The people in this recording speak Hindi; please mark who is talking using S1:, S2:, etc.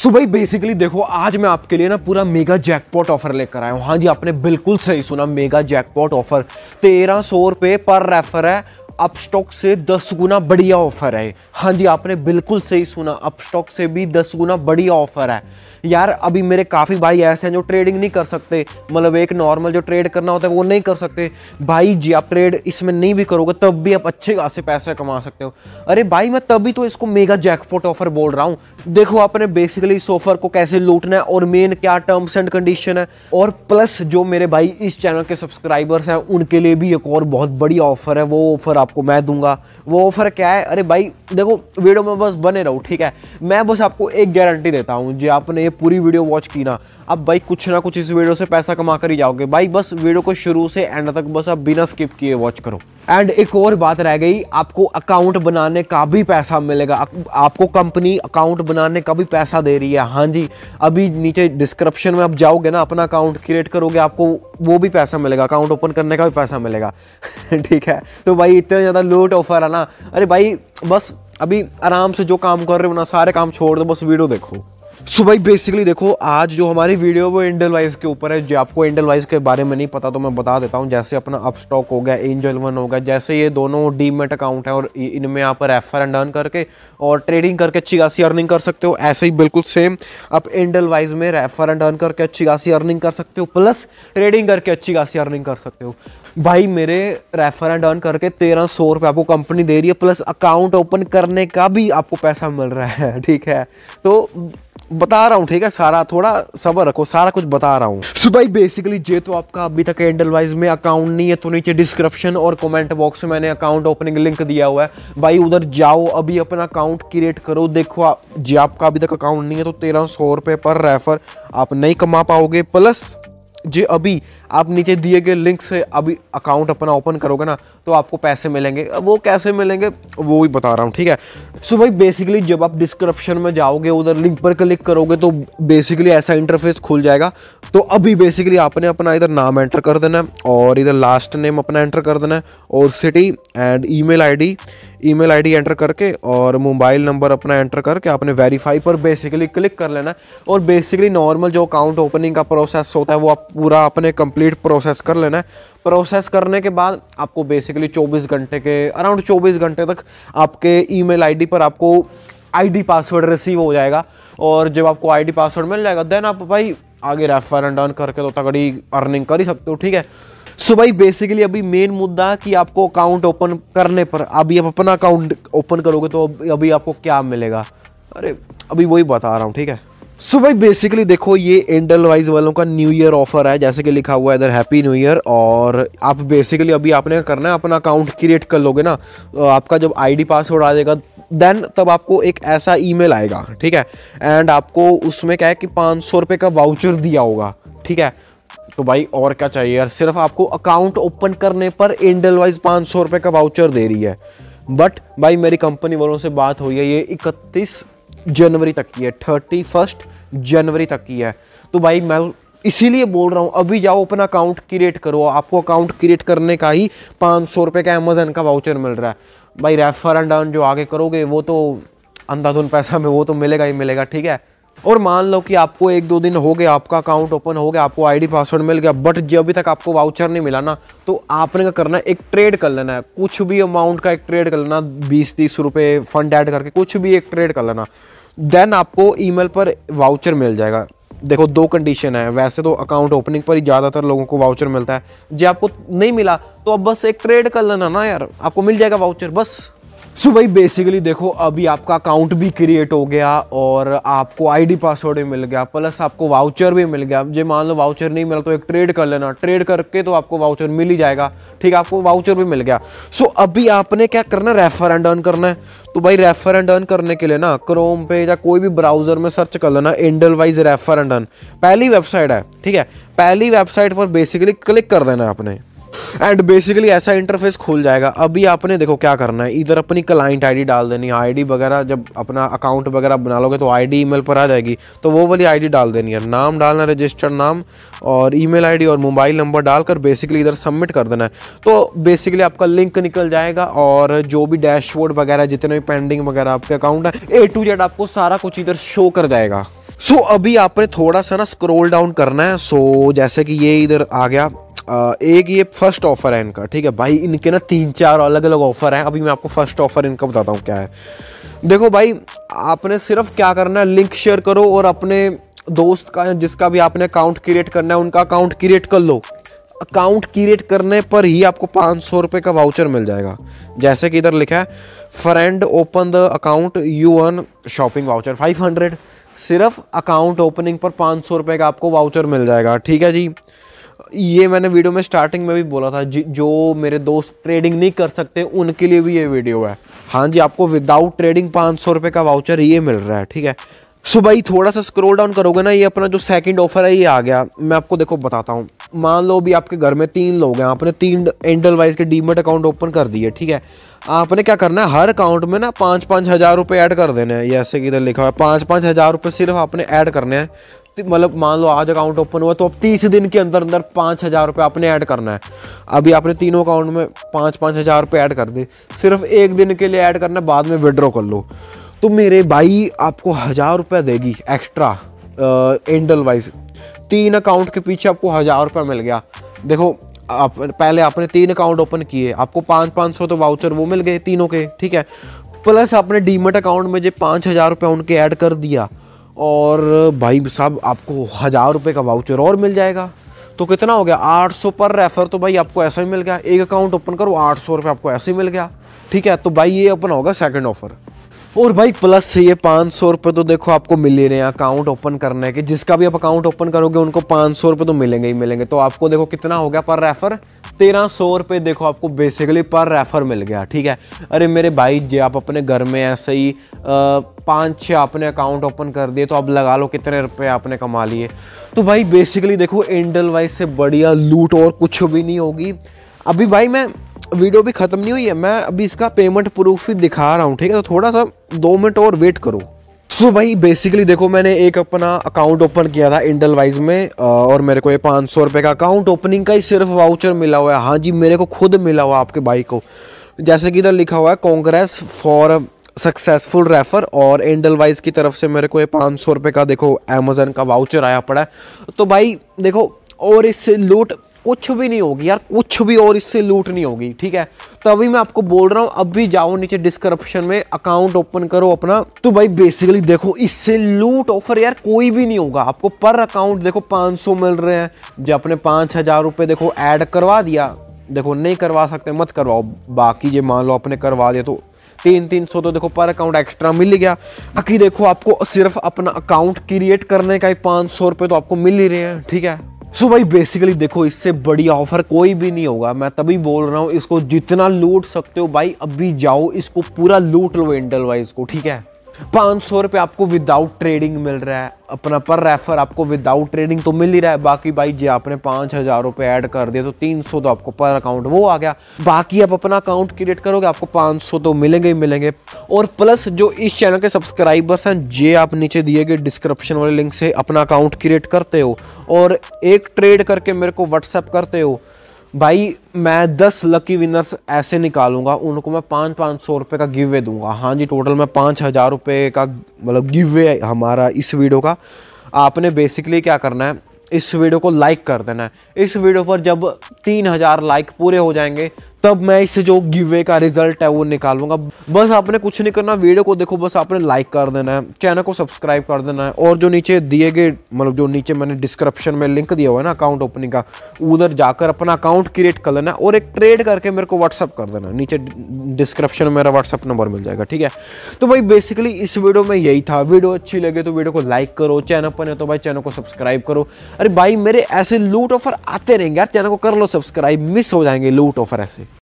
S1: सो so भाई बेसिकली देखो आज मैं आपके लिए ना पूरा मेगा जैकपॉट ऑफर लेकर आया हूँ हाँ जी आपने बिल्कुल सही सुना मेगा जैकपॉट ऑफर तेरह सौ रुपये पर रेफर है अपस्टॉक से दस गुना बढ़िया ऑफर है हाँ जी आपने बिल्कुल सही सुना अपस्टॉक से भी दस गुना बढ़िया ऑफर है यार अभी मेरे काफ़ी भाई ऐसे हैं जो ट्रेडिंग नहीं कर सकते मतलब एक नॉर्मल जो ट्रेड करना होता है वो नहीं कर सकते भाई जी आप ट्रेड इसमें नहीं भी करोगे तब भी आप अच्छे खासे पैसे कमा सकते हो अरे भाई मैं तभी तो इसको मेगा जैकपॉट ऑफर बोल रहा हूँ देखो आपने बेसिकली इस ऑफर को कैसे लूटना है और मेन क्या टर्म्स एंड कंडीशन है और प्लस जो मेरे भाई इस चैनल के सब्सक्राइबर्स हैं उनके लिए भी एक और बहुत बड़ी ऑफर है वो ऑफर आपको मैं दूंगा वो ऑफर क्या है अरे भाई देखो वीडियो में बस बने रहो ठीक है मैं बस आपको एक गारंटी देता हूँ जी आपने ये आपने पूरी वीडियो वॉच की ना अब भाई कुछ ना कुछ इस वीडियो से पैसा कमा कर ही जाओगे भाई बस वीडियो को शुरू से एंड तक बस आप बिना स्किप किए वॉच करो एंड एक और बात रह गई आपको अकाउंट बनाने का भी पैसा मिलेगा आपको कंपनी अकाउंट बनाने का भी पैसा दे रही है हाँ जी अभी नीचे डिस्क्रिप्शन में आप जाओगे ना अपना अकाउंट क्रिएट करोगे आपको वो भी पैसा मिलेगा अकाउंट ओपन करने का भी पैसा मिलेगा ठीक है तो भाई इतना ज़्यादा लोट ऑफर है ना अरे भाई बस अभी आराम से जो काम कर रहे हो ना सारे काम छोड़ दो बस वीडियो देखो सो भाई बेसिकली देखो आज जो हमारी वीडियो वो इंडल वाइज के ऊपर है जो आपको इंडल वाइज के बारे में नहीं पता तो मैं बता देता हूँ जैसे अपना अपस्टॉक हो गया एंजल वन हो गया जैसे ये दोनों डीमेट अकाउंट है और इनमें आप रेफर एंड अर्न करके और ट्रेडिंग करके अच्छी खासी अर्निंग कर सकते हो ऐसे ही बिल्कुल सेम आप इंडल वाइज में रेफर एंड अर्न करके अच्छी खासी अर्निंग कर सकते हो प्लस ट्रेडिंग करके अच्छी खासी अर्निंग कर सकते हो भाई मेरे रेफर एंड अर्न करके तेरह सौ रुपये आपको कंपनी दे रही है प्लस अकाउंट ओपन करने का भी आपको पैसा मिल रहा है ठीक है तो बता रहा हूँ ठीक है सारा थोड़ा सबर रखो सारा कुछ बता रहा हूँ सो भाई बेसिकली जे तो आपका अभी तक एंडल वाइज में अकाउंट नहीं है तो नीचे डिस्क्रिप्शन और कमेंट बॉक्स में मैंने अकाउंट ओपनिंग लिंक दिया हुआ है भाई उधर जाओ अभी अपना अकाउंट क्रिएट करो देखो आप जे आपका अभी तक अकाउंट नहीं है तो तेरह सौ रुपये पर रेफर आप नहीं कमा पाओगे प्लस जो अभी आप नीचे दिए गए लिंक से अभी अकाउंट अपना ओपन करोगे ना तो आपको पैसे मिलेंगे वो कैसे मिलेंगे वो भी बता रहा हूँ ठीक है सो so भाई बेसिकली जब आप डिस्क्रिप्शन में जाओगे उधर लिंक पर क्लिक करोगे तो बेसिकली ऐसा इंटरफेस खुल जाएगा तो अभी बेसिकली आपने अपना इधर नाम एंटर कर देना है और इधर लास्ट नेम अपना एंटर कर देना है और city and email email ID enter करके और मोबाइल नंबर अपना एंटर करके आपने वेरीफाई पर बेसिकली क्लिक कर लेना है और बेसिकली नॉर्मल जो अकाउंट ओपनिंग का प्रोसेस होता है वो आप पूरा अपने कंप्लीट प्रोसेस कर लेना है प्रोसेस करने के बाद आपको बेसिकली 24 घंटे के अराउंड 24 घंटे तक आपके ईमेल आईडी पर आपको आईडी पासवर्ड रिसीव हो जाएगा और जब आपको आईडी पासवर्ड मिल जाएगा देन आप भाई आगे रेफर एंड अर्न करके तो तगड़ी अर्निंग कर ही सकते हो ठीक है सो भाई बेसिकली अभी मेन मुद्दा कि आपको अकाउंट ओपन करने पर अभी आप अपना अकाउंट ओपन करोगे तो अभी आपको क्या मिलेगा अरे अभी वही बता रहा हूँ ठीक है सो भाई बेसिकली देखो ये एंडल वाइज वालों का न्यू ईयर ऑफर है जैसे कि लिखा हुआ है इधर हैप्पी न्यू ईयर और आप बेसिकली अभी आपने करना है अपना अकाउंट क्रिएट कर लोगे ना तो आपका जब आईडी पासवर्ड आ जाएगा देन तब आपको एक ऐसा ईमेल आएगा ठीक है एंड आपको उसमें क्या है कि पाँच सौ रुपये का वाउचर दिया होगा ठीक है तो भाई और क्या चाहिए यार सिर्फ आपको अकाउंट ओपन करने पर एंडल वाइज पाँच सौ रुपये का वाउचर दे रही है बट भाई मेरी कंपनी वालों से बात हुई है ये इकतीस जनवरी तक की है थर्टी फर्स्ट जनवरी तक की है तो भाई मैं इसीलिए बोल रहा हूँ अभी जाओ अपना अकाउंट क्रिएट करो आपको अकाउंट क्रिएट करने का ही पाँच सौ रुपये का अमेजन का वाउचर मिल रहा है भाई रेफर एंड डाउन जो आगे करोगे वो तो अंधाधुन पैसा में वो तो मिलेगा ही मिलेगा ठीक है और मान लो कि आपको एक दो दिन हो गए आपका अकाउंट ओपन हो गया आपको आईडी पासवर्ड मिल गया बट जब अभी तक आपको वाउचर नहीं मिला ना तो आपने क्या करना है एक ट्रेड कर लेना है कुछ भी अमाउंट का एक ट्रेड कर लेना बीस तीस रुपये फंड ऐड करके कुछ भी एक ट्रेड कर लेना देन आपको ईमेल पर वाउचर मिल जाएगा देखो दो कंडीशन है वैसे तो अकाउंट ओपनिंग पर ही ज़्यादातर लोगों को वाउचर मिलता है जब आपको नहीं मिला तो अब बस एक ट्रेड कर लेना ना यार आपको मिल जाएगा वाउचर बस सो so भाई बेसिकली देखो अभी आपका अकाउंट भी क्रिएट हो गया और आपको आईडी पासवर्ड भी मिल गया प्लस आपको वाउचर भी मिल गया जो मान लो वाउचर नहीं मिला तो एक ट्रेड कर लेना ट्रेड करके तो आपको वाउचर मिल ही जाएगा ठीक है आपको वाउचर भी मिल गया सो so अभी आपने क्या करना रेफर एंड अर्न करना है तो भाई रेफर एंड अर्न करने के लिए ना क्रोम पे या कोई भी ब्राउजर में सर्च कर लेना इंडल वाइज रेफर एंड अर्न पहली वेबसाइट है ठीक है पहली वेबसाइट पर बेसिकली क्लिक कर देना है आपने एंड बेसिकली ऐसा इंटरफेस खुल जाएगा अभी आपने देखो क्या करना है इधर अपनी क्लाइंट आईडी डाल देनी है आईडी वगैरह जब अपना अकाउंट वगैरह बना लोगे तो आईडी ईमेल पर आ जाएगी तो वो वाली आईडी डाल देनी है नाम डालना रजिस्टर्ड नाम और ईमेल आईडी और मोबाइल नंबर डालकर बेसिकली इधर सबमिट कर देना है तो बेसिकली आपका लिंक निकल जाएगा और जो भी डैशबोर्ड वगैरह जितने भी पेंडिंग वगैरह आपके अकाउंट है ए टू जेड आपको सारा कुछ इधर शो कर जाएगा सो so, अभी आपने थोड़ा सा ना स्क्रोल डाउन करना है सो so, जैसे कि ये इधर आ गया एक ये फर्स्ट ऑफर है इनका ठीक है भाई इनके ना तीन चार अलग अलग ऑफर हैं अभी मैं आपको फर्स्ट ऑफर इनका बताता हूँ क्या है देखो भाई आपने सिर्फ क्या करना है लिंक शेयर करो और अपने दोस्त का जिसका भी आपने अकाउंट क्रिएट करना है उनका अकाउंट क्रिएट कर लो अकाउंट क्रिएट करने पर ही आपको पाँच सौ रुपये का वाउचर मिल जाएगा जैसे कि इधर लिखा है friend open the account you earn shopping voucher five hundred सिर्फ अकाउंट ओपनिंग पर पाँच सौ रुपये का आपको वाउचर मिल जाएगा ठीक है जी ये मैंने वीडियो में स्टार्टिंग में भी बोला था जो मेरे दोस्त ट्रेडिंग नहीं कर सकते उनके लिए भी ये वीडियो है हाँ जी आपको विदाउट ट्रेडिंग पाँच सौ रुपये का वाउचर ये मिल रहा है ठीक है सुबह ही थोड़ा सा स्क्रोल डाउन करोगे ना ये अपना जो सेकंड ऑफर है ये आ गया मैं आपको देखो बताता हूँ मान लो भी आपके घर में तीन लोग हैं आपने तीन एंडल वाइज के डीमेट अकाउंट ओपन कर दिए ठीक है आपने क्या करना है हर अकाउंट में ना पाँच पाँच हज़ार रुपये ऐड कर देने हैं जैसे कि इधर लिखा हुआ है पाँच पाँच हज़ार रुपये सिर्फ आपने ऐड करने हैं मतलब मान लो आज अकाउंट ओपन हुआ तो अब तीस दिन के अंदर अंदर पाँच हज़ार रुपये आपने ऐड करना है अभी आपने तीनों अकाउंट में पाँच पाँच हज़ार रुपये ऐड कर दे सिर्फ एक दिन के लिए ऐड करना बाद में विड्रॉ कर लो तो मेरे भाई आपको हज़ार रुपये देगी एक्स्ट्रा एंडल वाइज तीन अकाउंट के पीछे आपको हज़ार रुपये मिल गया देखो आप पहले आपने तीन अकाउंट ओपन किए आपको पाँच पाँच सौ तो वाउचर वो मिल गए तीनों के ठीक है प्लस आपने डीमेट अकाउंट में जो पाँच हज़ार रुपये उनके ऐड कर दिया और भाई साहब आपको हज़ार रुपये का वाउचर और मिल जाएगा तो कितना हो गया 800 पर रेफ़र तो भाई आपको ऐसा ही मिल गया एक अकाउंट ओपन करो आठ सौ रुपये आपको ऐसे ही मिल गया ठीक है तो भाई ये अपना होगा सेकंड ऑफ़र और भाई प्लस ये पाँच सौ रुपये तो देखो आपको मिल ही रहे हैं अकाउंट ओपन करने के जिसका भी आप अकाउंट ओपन करोगे उनको पाँच सौ रुपये तो मिलेंगे ही मिलेंगे तो आपको देखो कितना हो गया पर रेफ़र तेरह सौ रुपये देखो आपको बेसिकली पर रेफ़र मिल गया ठीक है अरे मेरे भाई जे आप अपने घर में ऐसे ही पाँच छः आपने अकाउंट ओपन कर दिए तो आप लगा लो कितने रुपये आपने कमा लिए तो भाई बेसिकली देखो एंडल वाइज से बढ़िया लूट और कुछ भी नहीं होगी अभी भाई मैं वीडियो भी ख़त्म नहीं हुई है मैं अभी इसका पेमेंट प्रूफ भी दिखा रहा हूँ ठीक है तो थोड़ा सा दो मिनट और वेट करो सो so भाई बेसिकली देखो मैंने एक अपना अकाउंट ओपन किया था इंडल वाइज में और मेरे को ये पाँच सौ रुपये का अकाउंट ओपनिंग का ही सिर्फ वाउचर मिला हुआ है हाँ जी मेरे को खुद मिला हुआ आपके भाई को जैसे कि इधर लिखा हुआ है कांग्रेस फॉर सक्सेसफुल रेफर और एंडल वाइज की तरफ से मेरे को ये पाँच सौ रुपये का देखो अमेजन का वाउचर आया पड़ा है तो भाई देखो और इससे लूट कुछ भी नहीं होगी यार कुछ भी और इससे लूट नहीं होगी ठीक है तो अभी मैं आपको बोल रहा हूँ अभी जाओ नीचे डिस्क्रिप्शन में अकाउंट ओपन करो अपना तो भाई बेसिकली देखो इससे लूट ऑफर यार कोई भी नहीं होगा आपको पर अकाउंट देखो 500 मिल रहे हैं जो अपने पाँच हज़ार रुपये देखो ऐड करवा दिया देखो नहीं करवा सकते मत करवाओ बाकी जो मान लो आपने करवा दिया तो तीन तीन सौ तो देखो पर अकाउंट एक्स्ट्रा मिल गया अकी देखो आपको सिर्फ अपना अकाउंट क्रिएट करने का ही पाँच सौ रुपये तो आपको मिल ही रहे हैं ठीक है सो so भाई बेसिकली देखो इससे बड़ी ऑफर कोई भी नहीं होगा मैं तभी बोल रहा हूँ इसको जितना लूट सकते हो भाई अभी जाओ इसको पूरा लूट लो इंटरवाइज़ वाइज को ठीक है पाँच सौ रुपये आपको विदाउट ट्रेडिंग मिल रहा है अपना पर रेफर आपको विदाउट ट्रेडिंग तो मिल ही रहा है बाकी भाई जी आपने पाँच हज़ार रुपये ऐड कर दिया तो तीन सौ तो आपको पर अकाउंट वो आ गया बाकी आप अपना अकाउंट क्रिएट करोगे आपको पाँच सौ तो मिलेंगे ही मिलेंगे और प्लस जो इस चैनल के सब्सक्राइबर्स हैं जे आप नीचे दिए गए डिस्क्रिप्शन वाले लिंक से अपना अकाउंट क्रिएट करते हो और एक ट्रेड करके मेरे को व्हाट्सएप करते हो भाई मैं दस लकी विनर्स ऐसे निकालूंगा उनको मैं पाँच पाँच सौ रुपये का गिव वे दूंगा हाँ जी टोटल मैं पाँच हज़ार रुपये का मतलब गिव वे हमारा इस वीडियो का आपने बेसिकली क्या करना है इस वीडियो को लाइक कर देना है इस वीडियो पर जब तीन हज़ार लाइक पूरे हो जाएंगे तब मैं इससे जो गिवे का रिजल्ट है वो निकालूंगा बस आपने कुछ नहीं करना वीडियो को देखो बस आपने लाइक कर देना है चैनल को सब्सक्राइब कर देना है और जो नीचे दिए गए मतलब जो नीचे मैंने डिस्क्रिप्शन में लिंक दिया हुआ है ना अकाउंट ओपनिंग का उधर जाकर अपना अकाउंट क्रिएट कर लेना और एक ट्रेड करके मेरे को व्हाट्सअप कर देना नीचे डिस्क्रिप्शन में मेरा व्हाट्सअप नंबर मिल जाएगा ठीक है तो भाई बेसिकली इस वीडियो में यही था वीडियो अच्छी लगे तो वीडियो को लाइक करो चैनल पर नहीं तो भाई चैनल को सब्सक्राइब करो अरे भाई मेरे ऐसे लूट ऑफर आते रहेंगे यार चैनल को कर लो सब्सक्राइब मिस हो जाएंगे लूट ऑफर ऐसे